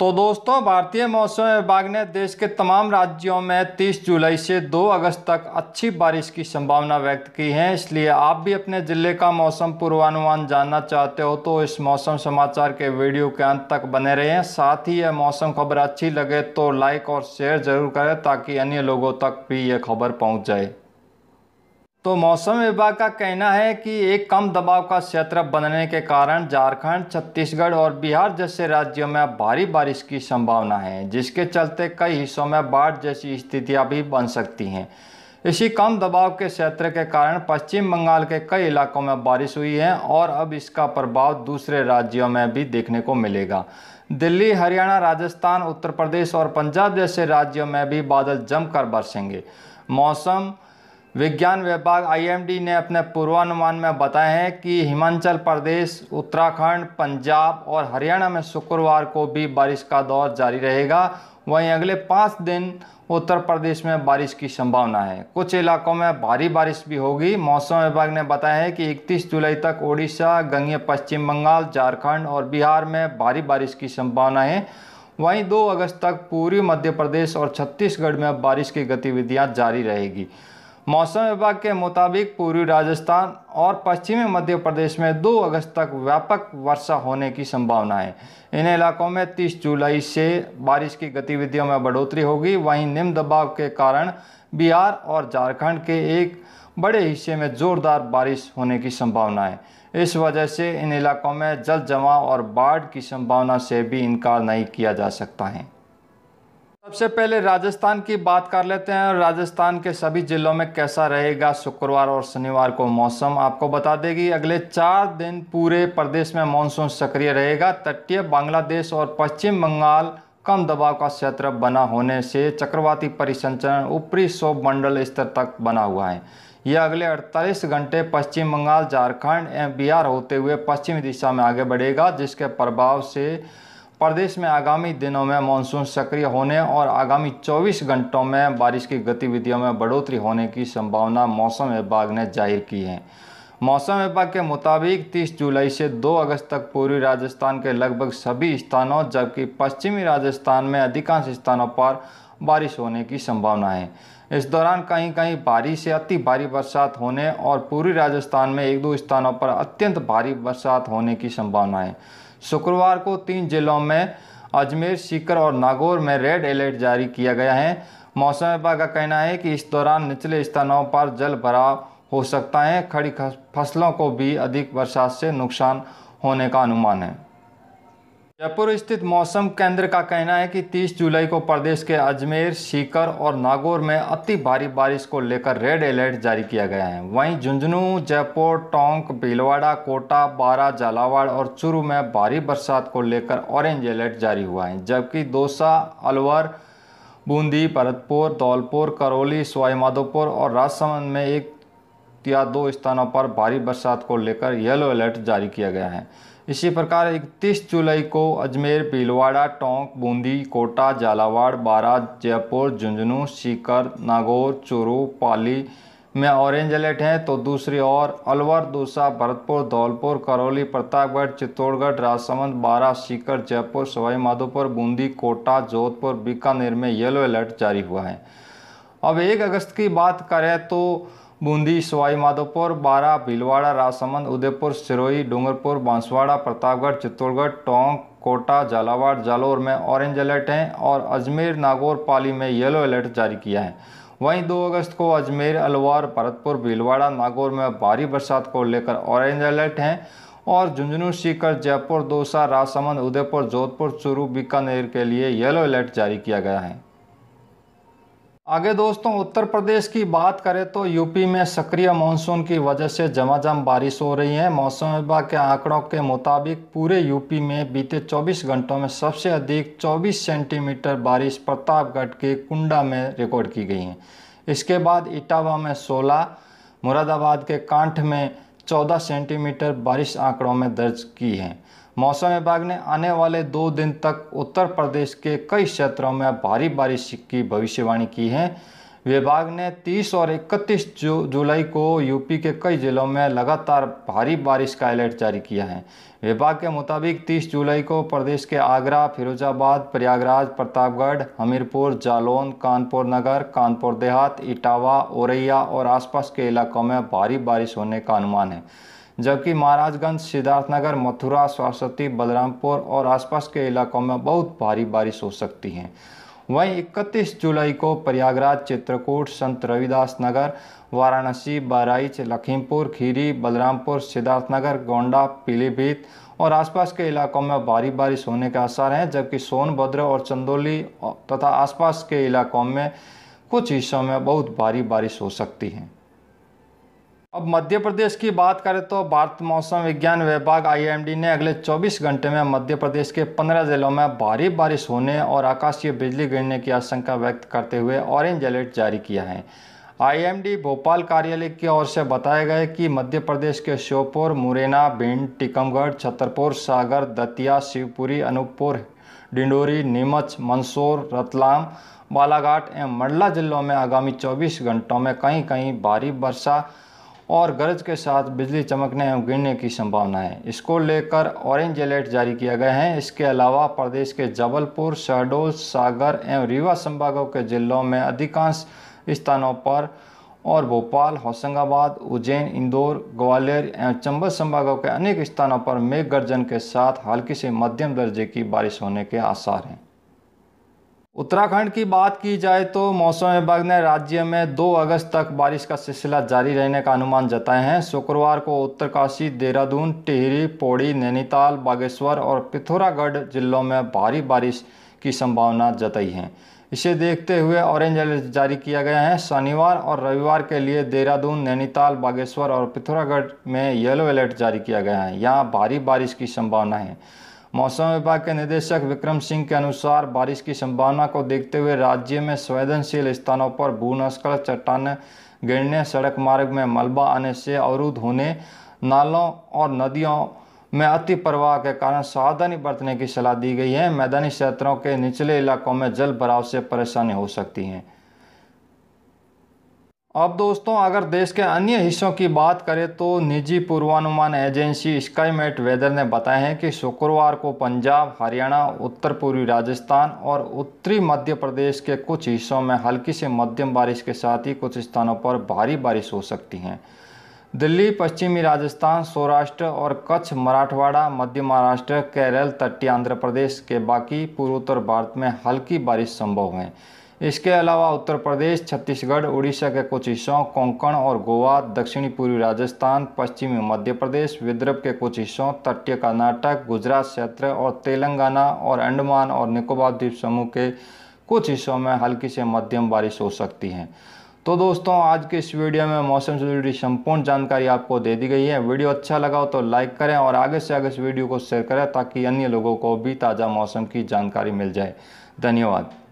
तो दोस्तों भारतीय मौसम विभाग ने देश के तमाम राज्यों में 30 जुलाई से 2 अगस्त तक अच्छी बारिश की संभावना व्यक्त की है इसलिए आप भी अपने ज़िले का मौसम पूर्वानुमान जानना चाहते हो तो इस मौसम समाचार के वीडियो के अंत तक बने रहें साथ ही यह मौसम खबर अच्छी लगे तो लाइक और शेयर ज़रूर करें ताकि अन्य लोगों तक भी ये खबर पहुँच जाए तो मौसम विभाग का कहना है कि एक कम दबाव का क्षेत्र बनने के कारण झारखंड छत्तीसगढ़ और बिहार जैसे राज्यों में भारी बारिश की संभावना है जिसके चलते कई हिस्सों में बाढ़ जैसी स्थितियां भी बन सकती हैं इसी कम दबाव के क्षेत्र के कारण पश्चिम बंगाल के कई इलाकों में बारिश हुई है और अब इसका प्रभाव दूसरे राज्यों में भी देखने को मिलेगा दिल्ली हरियाणा राजस्थान उत्तर प्रदेश और पंजाब जैसे राज्यों में भी बादल जमकर बरसेंगे मौसम विज्ञान विभाग आईएमडी ने अपने पूर्वानुमान में बताया है कि हिमाचल प्रदेश उत्तराखंड पंजाब और हरियाणा में शुक्रवार को भी बारिश का दौर जारी रहेगा वहीं अगले पाँच दिन उत्तर प्रदेश में बारिश की संभावना है कुछ इलाकों में भारी बारिश भी होगी मौसम विभाग ने बताया है कि 31 जुलाई तक ओडिशा गंगे पश्चिम बंगाल झारखंड और बिहार में भारी बारिश की संभावना है वहीं 2 अगस्त तक पूर्वी मध्य प्रदेश और छत्तीसगढ़ में बारिश की गतिविधियां जारी रहेगी मौसम विभाग के मुताबिक पूर्वी राजस्थान और पश्चिमी मध्य प्रदेश में 2 अगस्त तक व्यापक वर्षा होने की संभावना है इन इलाकों में 30 जुलाई से बारिश की गतिविधियों में बढ़ोतरी होगी वहीं निम्न दबाव के कारण बिहार और झारखंड के एक बड़े हिस्से में ज़ोरदार बारिश होने की संभावना है इस वजह से इन इलाकों में जल जमाव और बाढ़ की संभावना से भी इनकार नहीं किया जा सकता है सबसे पहले राजस्थान की बात कर लेते हैं राजस्थान के सभी जिलों में कैसा रहेगा शुक्रवार और शनिवार को मौसम आपको बता देगी अगले चार दिन पूरे प्रदेश में मानसून सक्रिय रहेगा तटीय बांग्लादेश और पश्चिम बंगाल कम दबाव का क्षेत्र बना होने से चक्रवाती परिसंचरण ऊपरी शोभ मंडल स्तर तक बना हुआ है यह अगले 48 घंटे पश्चिम बंगाल झारखंड एवं बिहार होते हुए पश्चिमी दिशा में आगे बढ़ेगा जिसके प्रभाव से प्रदेश में आगामी दिनों में मानसून सक्रिय होने और आगामी 24 घंटों में बारिश की गतिविधियों में बढ़ोतरी होने की संभावना मौसम विभाग ने जाहिर की है मौसम विभाग के मुताबिक 30 जुलाई से 2 अगस्त तक पूर्वी राजस्थान के लगभग सभी स्थानों जबकि पश्चिमी राजस्थान में अधिकांश स्थानों पर बारिश होने की संभावना है इस दौरान कहीं कहीं भारी से अति भारी बरसात होने और पूर्वी राजस्थान में एक दो स्थानों पर अत्यंत भारी बरसात होने की संभावना है शुक्रवार को तीन जिलों में अजमेर सीकर और नागौर में रेड अलर्ट जारी किया गया है मौसम विभाग का कहना है कि इस दौरान निचले स्थानों पर जल भराव हो सकता है खड़ी फसलों को भी अधिक बरसात से नुकसान होने का अनुमान है जयपुर स्थित मौसम केंद्र का कहना है कि 30 जुलाई को प्रदेश के अजमेर सीकर और नागौर में अति भारी बारिश को लेकर रेड अलर्ट जारी किया गया है वहीं झुंझुनू जयपुर टोंक भीलवाड़ा कोटा बारा झालावाड़ और चुरू में भारी बरसात को लेकर ऑरेंज अलर्ट जारी हुआ है जबकि दौसा अलवर बूंदी भरतपुर धौलपुर करौली सवाईमाधोपुर और राजसमंद में एक या दो स्थानों पर भारी बरसात को लेकर येलो अलर्ट जारी किया गया है इसी प्रकार 31 जुलाई को अजमेर भीलवाड़ा टोंक बूंदी कोटा झालावाड़ बारा जयपुर झुंझुनू सीकर नागौर चूरू पाली में ऑरेंज अलर्ट है तो दूसरी ओर अलवर दूसरा भरतपुर धौलपुर करौली प्रतापगढ़ चित्तौड़गढ़ राजसमंद बारा सीकर जयपुर सवाईमाधोपुर बूंदी कोटा जोधपुर बीकानेर में येलो अलर्ट जारी हुआ है अब एक अगस्त की बात करें तो बूंदी सवाईमाधोपुर बारा भीलवाड़ा राजसमंद उदयपुर सिरोही डूंगरपुर बांसवाड़ा प्रतापगढ़ चित्तौड़गढ़ टोंक कोटा झालावाड़ जालौर में ऑरेंज अलर्ट हैं और अजमेर नागौर पाली में येलो अलर्ट जारी किया है वहीं 2 अगस्त को अजमेर अलवर भरतपुर भीलवाड़ा नागौर में भारी बरसात को लेकर ऑरेंज अलर्ट हैं और झुंझुनू सीकर जयपुर दौसा राजसमंद उदयपुर जोधपुर चूरू बीकानेर के लिए येलो अलर्ट जारी किया गया है आगे दोस्तों उत्तर प्रदेश की बात करें तो यूपी में सक्रिय मानसून की वजह से जमाजम बारिश हो रही है मौसम विभाग के आंकड़ों के मुताबिक पूरे यूपी में बीते 24 घंटों में सबसे अधिक 24 सेंटीमीटर बारिश प्रतापगढ़ के कुंडा में रिकॉर्ड की गई है इसके बाद इटावा में 16 मुरादाबाद के कांठ में 14 सेंटीमीटर बारिश आंकड़ों में दर्ज की है मौसम विभाग ने आने वाले दो दिन तक उत्तर प्रदेश के कई क्षेत्रों में भारी बारिश की भविष्यवाणी की है विभाग ने 30 और 31 जु, जुलाई को यूपी के कई जिलों में लगातार भारी बारिश का अलर्ट जारी किया है विभाग के मुताबिक 30 जुलाई को प्रदेश के आगरा फिरोजाबाद प्रयागराज प्रतापगढ़ हमीरपुर जालौन कानपुर नगर कानपुर देहात इटावा औरैया और आसपास के इलाकों में भारी बारिश होने का अनुमान है जबकि महाराजगंज सिद्धार्थनगर मथुरा सरस्वती बलरामपुर और आसपास के इलाकों में बहुत भारी बारिश हो सकती है वहीं 31 जुलाई को प्रयागराज चित्रकूट संत रविदास नगर वाराणसी बहराइच लखीमपुर खीरी बलरामपुर सिद्धार्थनगर गोंडा पीलीभीत और आसपास के इलाकों में भारी बारिश होने के आसार हैं जबकि सोनभद्र और चंदौली तथा आसपास के इलाकों में कुछ हिस्सों में बहुत भारी बारिश हो सकती है अब मध्य प्रदेश की बात करें तो भारत मौसम विज्ञान विभाग आईएमडी ने अगले 24 घंटे में मध्य प्रदेश के 15 जिलों में भारी बारिश होने और आकाशीय बिजली गिरने की आशंका व्यक्त करते हुए ऑरेंज अलर्ट जारी किया है आईएमडी भोपाल कार्यालय की ओर से बताया गया कि मध्य प्रदेश के श्योपुर मुरैना भिंड टीकमगढ़ छतरपुर सागर दतिया शिवपुरी अनूपपुर डिंडोरी नीमच मंदसौर रतलाम बालाघाट एवं मंडला जिलों में आगामी चौबीस घंटों में कहीं कहीं भारी वर्षा और गरज के साथ बिजली चमकने एवं गिरने की संभावना है इसको लेकर ऑरेंज अलर्ट जारी किया गया है इसके अलावा प्रदेश के जबलपुर शहडोल सागर एवं रीवा संभागों के जिलों में अधिकांश स्थानों पर और भोपाल होशंगाबाद उज्जैन इंदौर ग्वालियर एवं चंबल संभागों के अनेक स्थानों पर मेघ गर्जन के साथ हल्की से मध्यम दर्जे की बारिश होने के आसार हैं उत्तराखंड की बात की जाए तो मौसम विभाग ने राज्य में 2 अगस्त तक बारिश का सिलसिला जारी रहने का अनुमान जताए हैं शुक्रवार को उत्तरकाशी देहरादून टिहरी पौड़ी नैनीताल बागेश्वर और पिथौरागढ़ जिलों में भारी बारिश की संभावना जताई है इसे देखते हुए ऑरेंज अलर्ट जारी किया गया है शनिवार और रविवार के लिए देहरादून नैनीताल बागेश्वर और पिथौरागढ़ में येलो अलर्ट जारी किया गया है यहाँ भारी बारिश की संभावना है मौसम विभाग के निदेशक विक्रम सिंह के अनुसार बारिश की संभावना को देखते हुए राज्य में संवेदनशील स्थानों पर भूनस्कल चट्टान गिरने सड़क मार्ग में मलबा आने से अवरुद्ध होने नालों और नदियों में अति प्रवाह के कारण सावधानी बरतने की सलाह दी गई है मैदानी क्षेत्रों के निचले इलाकों में जल भराव से परेशानी हो सकती है अब दोस्तों अगर देश के अन्य हिस्सों की बात करें तो निजी पूर्वानुमान एजेंसी स्काईमेट वेदर ने बताया है कि शुक्रवार को पंजाब हरियाणा उत्तर पूर्वी राजस्थान और उत्तरी मध्य प्रदेश के कुछ हिस्सों में हल्की से मध्यम बारिश के साथ ही कुछ स्थानों पर भारी बारिश हो सकती है दिल्ली पश्चिमी राजस्थान सौराष्ट्र और कच्छ मराठवाड़ा मध्य महाराष्ट्र केरल तटीय आंध्र प्रदेश के बाकी पूर्वोत्तर भारत में हल्की बारिश संभव है इसके अलावा उत्तर प्रदेश छत्तीसगढ़ उड़ीसा के कुछ हिस्सों कोंकण और गोवा दक्षिणी पूर्वी राजस्थान पश्चिमी मध्य प्रदेश विदर्भ के कुछ हिस्सों तटीय कर्नाटक गुजरात क्षेत्र और तेलंगाना और अंडमान और निकोबार द्वीप समूह के कुछ हिस्सों में हल्की से मध्यम बारिश हो सकती है तो दोस्तों आज के इस वीडियो में मौसम से जुड़ी संपूर्ण जानकारी आपको दे दी गई है वीडियो अच्छा लगा हो तो लाइक करें और आगे से आगे इस वीडियो को शेयर करें ताकि अन्य लोगों को भी ताज़ा मौसम की जानकारी मिल जाए धन्यवाद